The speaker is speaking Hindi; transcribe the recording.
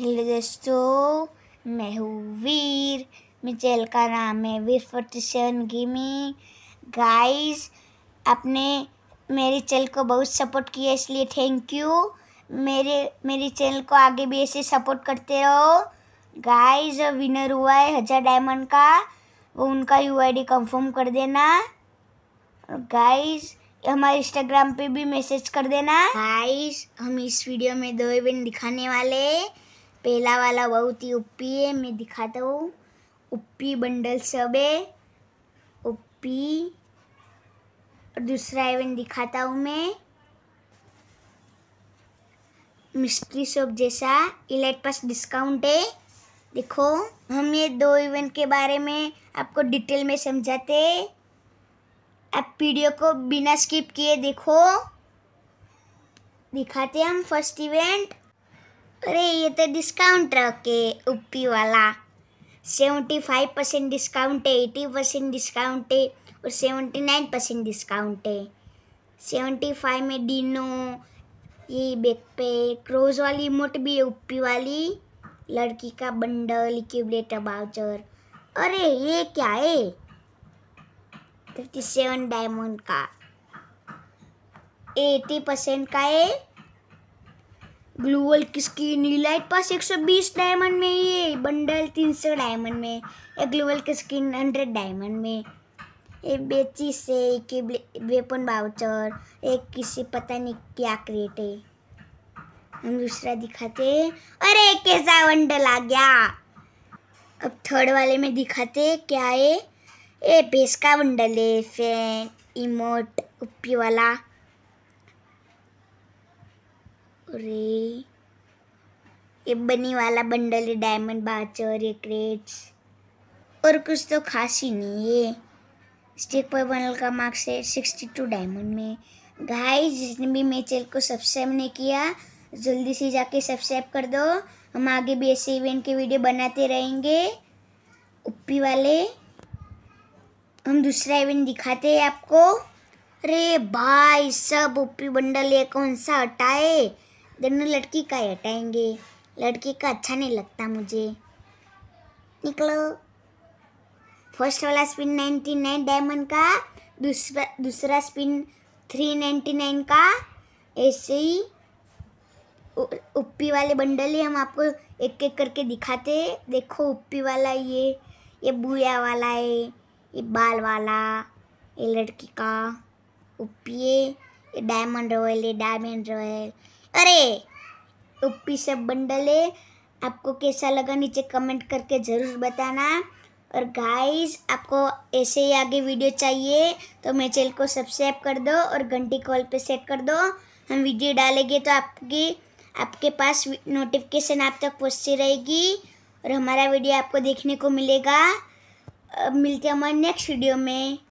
हेलो दोस्तों मैं Hildesto, Mehuvir, मिचेल का नाम है वीर फोर्टी सेवन गिमी गाइस आपने मेरे चैनल को बहुत सपोर्ट किया इसलिए थैंक यू मेरे मेरे चैनल को आगे भी ऐसे सपोर्ट करते रहो गाइस विनर हुआ है हज़ार डायमंड का वो उनका यू आई डी कंफर्म कर देना और गाइस हमारे इंस्टाग्राम पे भी मैसेज कर देना गाइस हम इस वीडियो में दो इवेंट दिखाने वाले पहला वाला बहुत ही વહુથી है मैं दिखाता हूँ उप्पी बंडल सब है उप्पी और दूसरा इवेंट दिखाता हूँ मैं मिस्ट्री शॉप जैसा इलेट पास डिस्काउंट है देखो हम ये दो इवेंट के बारे में आपको डिटेल में समझाते आप वीडियो को बिना स्किप किए देखो दिखाते हम फर्स्ट इवेंट अरे ये तो डिस्काउंट रख के उप्पी वाला सेवेंटी फाइव परसेंट डिस्काउंट है एटी परसेंट डिस्काउंट है और सेवेंटी नाइन परसेंट डिस्काउंट है सेवेंटी फाइव में डीनो ये बैग पे क्रोज वाली मोट भी है उप्पी वाली लड़की का बंडल क्यूबलेटर बाउचर अरे ये क्या है फिफ्टी सेवन डायमंड का एटी परसेंट का है ग्लूवल किसकी नीलाइट पास 120 डायमंड में ये बंडल 300 डायमंड में ये ग्लूवल किसकी 100 डायमंड में ये बेची से एक वेपन बाउचर एक किसी पता नहीं क्या क्रिएट है हम दूसरा दिखाते अरे कैसा बंडल आ गया अब थर्ड वाले में दिखाते क्या है ये भैंस का बंडल है फैन इमोट उप्पी वाला रे ये बनी वाला बंडल है डायमंड बाचर ये क्रेट्स और कुछ तो खास ही नहीं है स्टिक पर बनल का मार्क्स है सिक्सटी टू डायमंड में गाइस जिसने भी मेरे चैनल को सब्सक्राइब नहीं किया जल्दी से जाके सब्सक्राइब कर दो हम आगे भी ऐसे इवेंट के वीडियो बनाते रहेंगे उप्पी वाले हम दूसरा इवेंट दिखाते हैं आपको अरे भाई सब उप्पी बंडल ये कौन सा हटाए दोनों लड़की का ही हटाएंगे लड़की का अच्छा नहीं लगता मुझे निकलो फर्स्ट वाला स्पिन नाइन्टी नाइन डायमंड का दूसरा दूसरा स्पिन थ्री नाइन्टी नाइन का ऐसे ही उप्पी वाले बंडल ही हम आपको एक एक करके दिखाते देखो उप्पी वाला ये ये बुया वाला है ये बाल वाला ये लड़की का उप्पी ये डायमंड रॉयल ये डायमंड रॉयल अरे ओपी बंडल है आपको कैसा लगा नीचे कमेंट करके ज़रूर बताना और गाइस आपको ऐसे ही आगे वीडियो चाहिए तो मेरे चैनल को सब्सक्राइब कर दो और घंटी कॉल पे सेट कर दो हम वीडियो डालेंगे तो आपकी आपके पास नोटिफिकेशन आप तक पहुँचती रहेगी और हमारा वीडियो आपको देखने को मिलेगा मिलते हैं हमारे नेक्स्ट वीडियो में